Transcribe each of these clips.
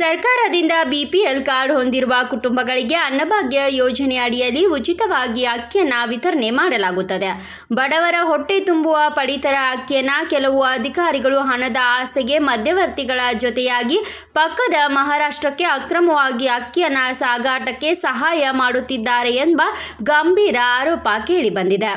ಸರ್ಕಾರದಿಂದ BPL card ಹೊಂದಿರುವ ಕುಟುಂಬಗಳಿಗೆ ಅನ್ನಭಾಗ್ಯ ಯೋಜನೆ ಅಡಿಯಲ್ಲಿ ಉಚಿತವಾಗಿ ಅಕ್ಕಿಯನ್ನು ವಿತರಣೆ ಮಾಡಲಾಗುತ್ತದೆ ಬಡವರ ಹೊಟ್ಟೆ ತುಂಬುವ ಪಡಿತರ ಅಕ್ಕಿಯನ್ನು ಕೆಲವು ಅಧಿಕಾರಿಗಳು ಹಣದ ಆಸೆಗೆ ಮಧ್ಯವರ್ತಿಗಳ ಜೊತೆಯಾಗಿ ಪಕ್ಕದ ಮಹಾರಾಷ್ಟ್ರಕ್ಕೆ ಅಕ್ರಮವಾಗಿ ಅಕ್ಕಿಯನ್ನು ಸಾಗಾಟಕ್ಕೆ ಸಹಾಯ ಮಾಡುತ್ತಿದ್ದಾರೆ ಎಂಬ ಗಂಭೀರ ಆರೋಪ ಕೇಳಿಬಂದಿದೆ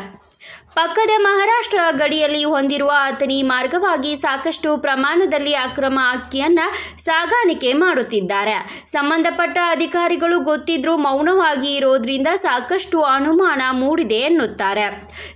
ಪಕ್ಕದ ಮಹಾರಾಷ್ಟ್ರ ಗಡಿಯಲ್ಲಿ ಹೊಂದಿರುವ ಆತನಿ ಮಾರ್ಗವಾಗಿ ಸಾಕಷ್ಟು ಪ್ರಮಾಣದಲ್ಲಿ ಅಕ್ರಮ ಅಕ್ಕಿಯನ್ನ ಸಾಗಾಣಿಕೆ ಮಾಡುತ್ತಿದ್ದಾರೆ ಸಂಬಂಧಪಟ್ಟ ಅಧಿಕಾರಿಗಳು ಗೊತ್ತಿದ್ರೂ ಮೌನವಾಗಿ ಇರೋದ್ರಿಂದ ಸಾಕಷ್ಟು ಅನುಮಾನ ಮೂಡಿದೆ ಎನ್ನುತ್ತಾರೆ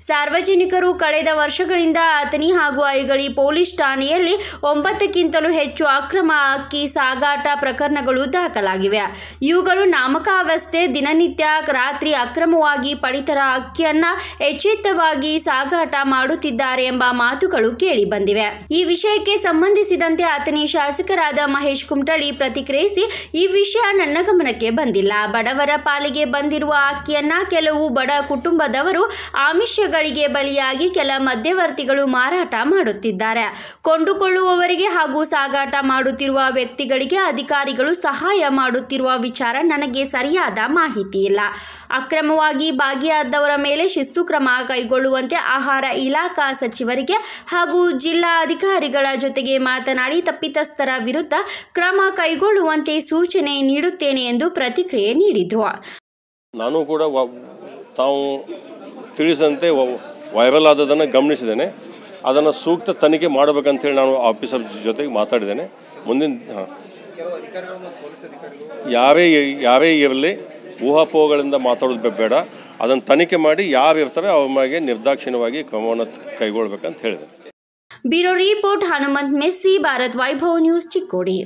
ಸಾರ್ವಜನಿಕರು ಕಳೆದ ವರ್ಷಗಳಿಂದ ಆತನಿ ಹಾಗೂ ಐಗಳಿ ಪೊಲೀಸ್ ಠಾಣೆಯಲ್ಲಿ ಒಂಬತ್ತಕ್ಕಿಂತಲೂ ಹೆಚ್ಚು ಅಕ್ರಮ ಅಕ್ಕಿ ಸಾಗಾಟ ಪ್ರಕರಣಗಳು ದಾಖಲಾಗಿವೆ ಇವುಗಳು ನಾಮಕಾವಸ್ಥೆ ದಿನನಿತ್ಯ ರಾತ್ರಿ ಅಕ್ರಮವಾಗಿ ಪಡಿತರ ಅಕ್ಕಿಯನ್ನ ಎಚ್ಚೆತ್ತವಾಗಿ ಸಾಗಿ ಸಾಗಾಟ ಮಾಡುತ್ತಿದ್ದಾರೆ ಎಂಬ ಮಾತುಗಳು ಕೇಳಿ ಬಂದಿವೆ ಈ ವಿಷಯಕ್ಕೆ ಸಂಬಂಧಿಸಿದಂತೆ ಆತನಿ ಶಾಸಕರಾದ ಮಹೇಶ್ ಕುಮಟಳ್ಳಿ ಪ್ರತಿಕ್ರಿಯಿಸಿ ಈ ವಿಷಯ ನನ್ನ ಗಮನಕ್ಕೆ ಬಂದಿಲ್ಲ ಬಡವರ ಪಾಲಿಗೆ ಬಂದಿರುವ ಅಕ್ಕಿಯನ್ನ ಕೆಲವು ಬಡ ಕುಟುಂಬದವರು ಆಮಿಷಗಳಿಗೆ ಬಲಿಯಾಗಿ ಕೆಲ ಮಧ್ಯವರ್ತಿಗಳು ಮಾರಾಟ ಮಾಡುತ್ತಿದ್ದಾರೆ ಕೊಂಡುಕೊಳ್ಳುವವರಿಗೆ ಹಾಗೂ ಸಾಗಾಟ ಮಾಡುತ್ತಿರುವ ವ್ಯಕ್ತಿಗಳಿಗೆ ಅಧಿಕಾರಿಗಳು ಸಹಾಯ ಮಾಡುತ್ತಿರುವ ವಿಚಾರ ನನಗೆ ಸರಿಯಾದ ಮಾಹಿತಿ ಇಲ್ಲ ಅಕ್ರಮವಾಗಿ ಭಾಗಿಯಾದವರ ಮೇಲೆ ಶಿಸ್ತು ಕ್ರಮ ಕೈಗೊಳ್ಳುವ ನೀಡುವಂತೆ ಆಹಾರ ಇಲಾಖಾ ಸಚಿವರಿಗೆ ಹಾಗೂ ಜಿಲ್ಲಾ ಅಧಿಕಾರಿಗಳ ಜೊತೆಗೆ ಮಾತನಾಡಿ ತಪ್ಪಿತಸ್ಥರ ವಿರುದ್ಧ ಕ್ರಮ ಕೈಗೊಳ್ಳುವಂತೆ ಸೂಚನೆ ನೀಡುತ್ತೇನೆ ಎಂದು ಪ್ರತಿಕ್ರಿಯೆ ನೀಡಿದ್ರು ನಾನು ಕೂಡ ತಾವು ತಿಳಿಸಂತೆ ವೈರಲ್ ಆದದನ್ನು ಗಮನಿಸಿದ್ದೇನೆ ಅದನ್ನು ಸೂಕ್ತ ತನಿಖೆ ಮಾಡಬೇಕಂತೇಳಿ ನಾನು ಆಫೀಸರ್ ಜೊತೆಗೆ ಮಾತಾಡಿದ್ದೇನೆ ಮುಂದಿನ ಯಾರೇ ಯಾರೇ ಇರಲಿ ಊಹಾಪೋಹಗಳಿಂದ ಮಾತಾಡೋದು ಬೇಡ ಅದನ್ನು ತನಿಖೆ ಮಾಡಿ ಯಾವ ಇರ್ತವೆ ಅವ್ರ ನಿರ್ದಾಕ್ಷಿಣ್ಯವಾಗಿ ಕ್ರಮವನ್ನು ಕೈಗೊಳ್ಬೇಕಂತ ಹೇಳಿದೆ bureau report Hanumanth Messi Bharat Vaibhav news Chikkodi